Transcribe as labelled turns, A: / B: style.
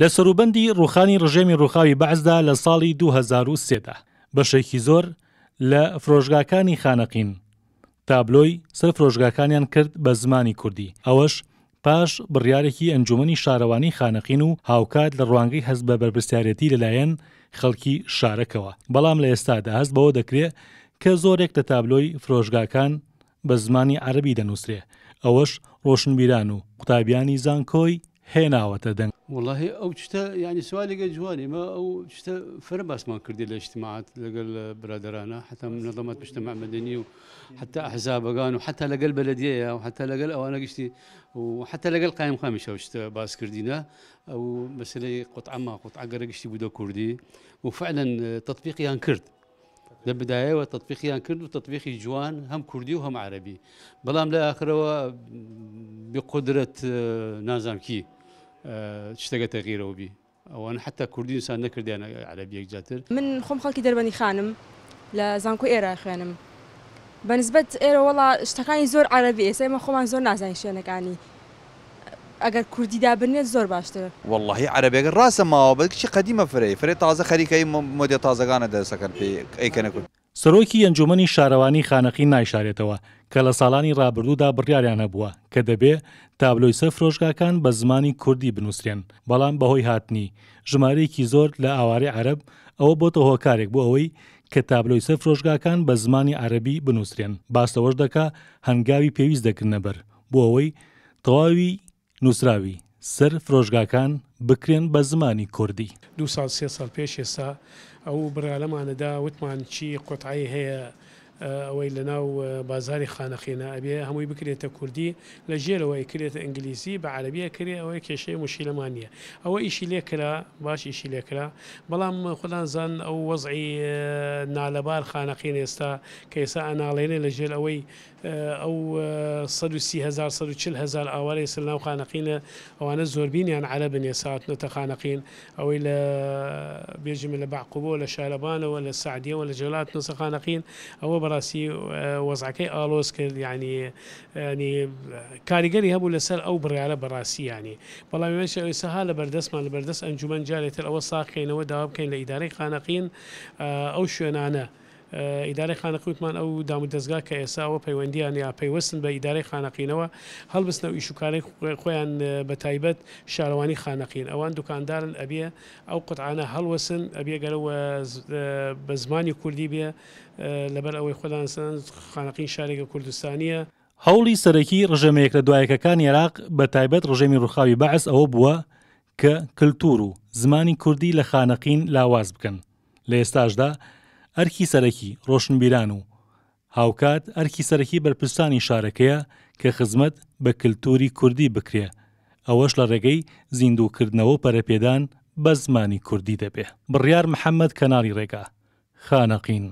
A: لە سەروبەندی ڕوخانی ڕژێمی ڕوخاوی بەعزدا لە ساڵی 2023دا بەشێکی زۆر لە فرۆژگاکانی خانەقین تابلۆی سەر فرۆژگاکانیان کرد بە زمانی کوردی ئەوەش پاش بڕیارێکی ئەنجومنی شارەوانی خانەقین و هاوکات لە ڕوانگەی هەست بە بەرپرسیارەتی لەلایەن خەڵکی شارەکەەوە بەڵام لە ئێستادا هەست بەوە دەکرێت کە زۆرێک لە تابلۆی فرۆژگاکان بە زمانی عەربی دەنووسرێ ئەوەش ڕۆشنبیران و قوتابیانی زانکۆی
B: والله او شتا يعني سؤالي ینی سوالێگە جوانیمە ئەو شتە فەر باسمان کردی لە اجتماعات لەگەل برادرانە حتا منەڵەمەت پشتمە مەدەنی و حتا ئەحزابگان و حتا لەگەل بەلەدیەیە و حتا لەگەل ئەوانە گشتی و حتا لەگەل قایم خامیشە شتە باسکردینە ئەو مەسلەی قوتعما قوتعگەرە گشتی بوودە کوردی و فعلا تطبیقیان کرد لە بدایەوە تطبیقیان کرد كرد تطبیقی جوان هم كردي وهم عربي بلام لاخر بقدرة آخرەوە بقدرت شتەکە تەغیرەوە بی ئەوان حتا کوردیسان نەکردیانە عربیەک جاتر من
A: خۆم خەڵکی دەربەنی خانم لە زانکۆ ئێرە خوێنم بەنسبەت ئێرە وڵا شتەکانی زۆر عربی ئێستا ئمە خۆمان زۆر نازانانی شوێنەکانی ئەگەر کوردی دابنێت زۆر باشتر
B: واللهی عربێگە ڕاستە ماوە بەکی قدیمە فرەی فرێ تازە خەریکەی مۆدی تازەکانە دەسەکەن پێ ئەیکەنە کورد
A: سەرۆکی ئەنجومنی شارەوانی خانەقی نایشارێتەوە کە لە ساڵانی ڕابردوودا بڕیاریان هەبووە کە دەبێ تابلۆی سە فرۆژگاکان بە زمانی کوردی بنووسێن بەڵام بەهۆی هاتنی ژمارەیەکی زۆر لە ئاواری عرب ئەوە بۆتە هۆکارێک بۆ ئەوەی کە تابلۆی سە فرۆژگاکان بە زمانی عربی بنووسێن باستەوەش دەکا هەنگاوی پێویست دەکردنەبەر بۆ ئەوەی تەواوی نووسراوی سەر فرۆژگاکان بکرێن بە زمانی کوردی
C: دو سال سێ سال پێش ئێستا ئەو برالەمانەدا وتمان چی قوتعایی هەیە آه، اویل ناو بازاری خانه خیانه آبی هموی بکریت کردی لجیل اوی کریت انگلیسی با عربی کری اوی کشی مشیل مانیه اوی ایشیلی کلا باش ایشیلی کلا بلام خدا نزن او وضعی آه، نالبار خانه خیانه است أنا نالین لجیل اوی آه، او صدوسی هزار صدوچل هزار آواره سلنا و خانه خیانه او نزور بینی عن علبه نیسات نت خانه خیان اویل بیجمل بعقبو ولا شالبان ولا سعدی ولا جولات نتخانقين او بەڕاستی وەزعەکەی ئالۆز کرد ینی کاریگەری هەبوو لەسەر ئەو بڕیاە بەڕاستیانی بەڵام وێش ئەوسەها لە بەردەستمان لە بەردەست ئەنجومەن جارێتتر ئەوە ساخینەوە داوا بکەین لە ئیدارەی خانەقین ئەو شوێنانە. ئیدارەی خانەقوتمان ئەو دام دەستگا کە ئێساوە پەیوەندیان یا پەیوەستن بە ئیدارەی خانەقینەوە هەڵبستنە و ئیشوکارەی خۆیان بە تایبەت شارەوانی خانەقین ئەوان دوکاندارن ئەبێ ئەو قوتعاانە هەڵوەسن ئەبێ گەرەوە بە زمانی کوردی بێ لەبەر ئەوەی خۆدان خانەقین شارێکە کوردستانیە
A: هەوڵی سەرەکی ڕژەمەیەک لە دوایەکەکان عێراق بە تایبەت ڕژێمی ڕوخاوی بەعس ئەوە بووە کە کللتور و زمانی کوردی لە خانەقین لاواز بکەن لە ئێستاشدا ئەرکی سەرەکی ڕۆشنبیران و هاوکات ئەرکی سەرەکی بەرپرسانی شارەکەیە کە خزمەت بە کللتوری کوردی بکرێ ئەوەش لە ڕێگەی زیندوکردنەوە پەرەپێدان بە زمانی کوردی دەبێ بڕیار محەممەد کەناری ڕێگا خانەقین.